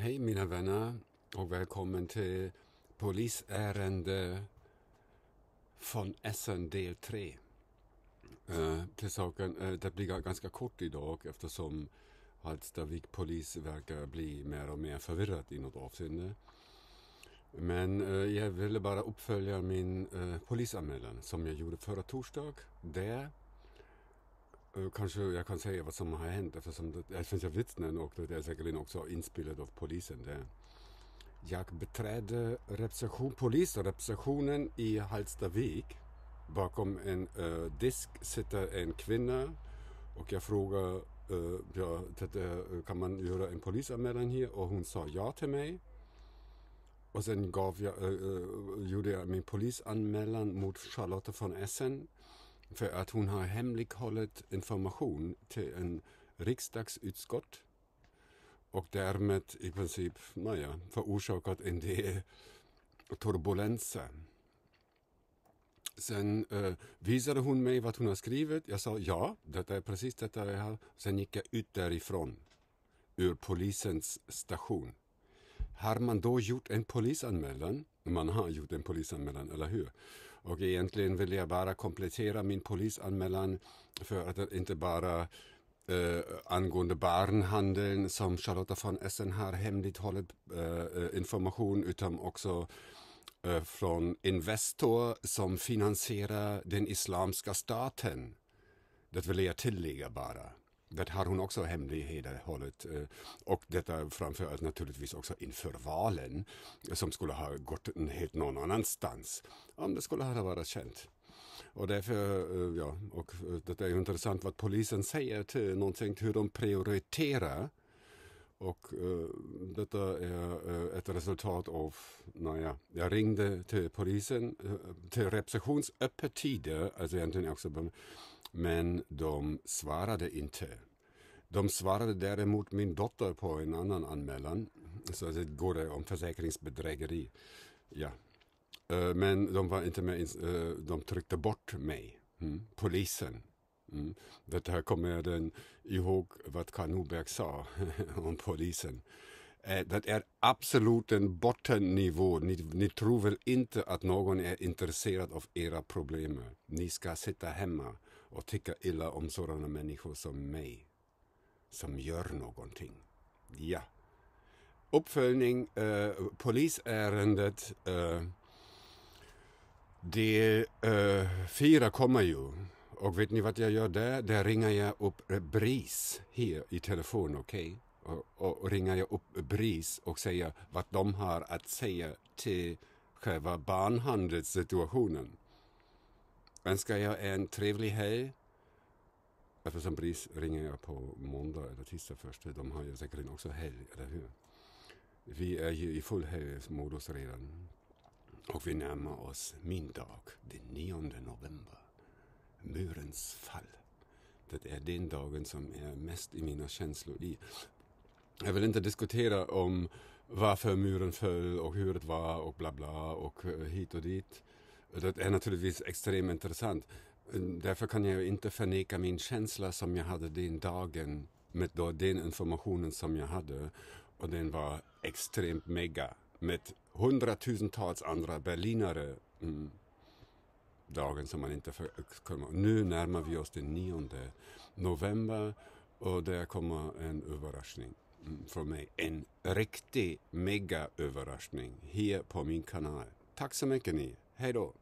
Hej mina vänner och välkommen till Polisärende från Essen del 3. Äh, eh, till saken, äh, det blir ganska kort idag eftersom Hallstavik polis verkar bli mer och mer förvirrad i något avseende. Men äh, jag ville bara uppfölja min polisanmälan som jag gjorde förra torsdag. Där Eh, kanske jag kan säga vad som har hänt eftersom det, Svenska vittnen och det är säkerligen också inspelat av polisen. Det. Jag beträdde representation, polisrepresentationen i Halstavik. Bakom en äh, disk sitter en kvinna och jag frågar äh, ja, det, kan man göra en polisanmälan här och hon sa ja till mig. Och sen gav jag, äh, gjorde jag min polisanmälan mot Charlotte von Essen för att hon har hemlighållit information till en riksdagsutskott och därmed i princip naja, förorsakat en del turbulenser. Sen eh, visade hon mig vad hon har skrivit. Jag sa ja, detta är precis detta jag har. Sen gick jag ut därifrån, ur polisens station. Har man då gjort en polisanmälan? Man har gjort en polisanmälan, eller hur? Och egentligen ville jag bara komplettera min polisanmälan för att det inte bara äh, angående barnhandeln som Charlotta von Essen har hemligt hållit äh, information utan också äh, från Investor som finansierar den Islamiska staten. Det vill jag tillägga bara. Det har hon också hemlighållit eh, och detta framförallt naturligtvis också inför valen som skulle ha gått helt någon annanstans om det skulle ha varit känt. Och därför, eh, ja, och eh, det är intressant vad polisen säger till någonting, hur de prioriterar och eh, detta är eh, ett resultat av, naja, jag ringde till polisen, eh, till repressionsöppettider, alltså egentligen också, men de svarade inte. De svarade däremot min dotter på en annan anmälan. Så alltså, det går det om försäkringsbedrägeri. Ja. Eh, men de var inte med, de tryckte bort mig. Mm, polisen Mm. Det här kommer jag ihåg vad Karl Norberg sa om polisen. Eh, det är absolut en bottennivå. Ni, ni, tror väl inte att någon är intresserad av era problem. Ni ska sitta hemma och tycka illa om sådana människor som mig. Som gör någonting. Ja. Uppföljning. Eh, polisärendet. Eh, det, eh, fyra kommer ju och vet ni vad jag gör där? Där ringer jag upp eh, BRIS här i telefon, okej? Okay? Och, och, ringer jag upp BRIS och säger vad de har att säga till själva barnhandelssituationen. Önskar jag en trevlig helg. Eftersom BRIS ringer jag på måndag eller tisdag först. De har ju säkert också helg, eller hur? Vi är ju i full helgmodus redan. Och vi närmar oss min dag, den 9 november murens fall. Det är den dagen som är mest i mina känsloliv. Jag vill inte diskutera om varför muren föll och hur det var och bla bla och hit och dit. Det är naturligtvis extremt intressant. Därför kan jag inte förneka min känsla som jag hade den dagen med då den informationen som jag hade. Och den var extremt mega med hundratusentals andra berlinare. Mm dagen som man inte kommer Nu närmar vi oss den 9 november och där kommer en överraskning mm, från mig. En riktig megaöverraskning här på min kanal. Tack så mycket ni. Hej då!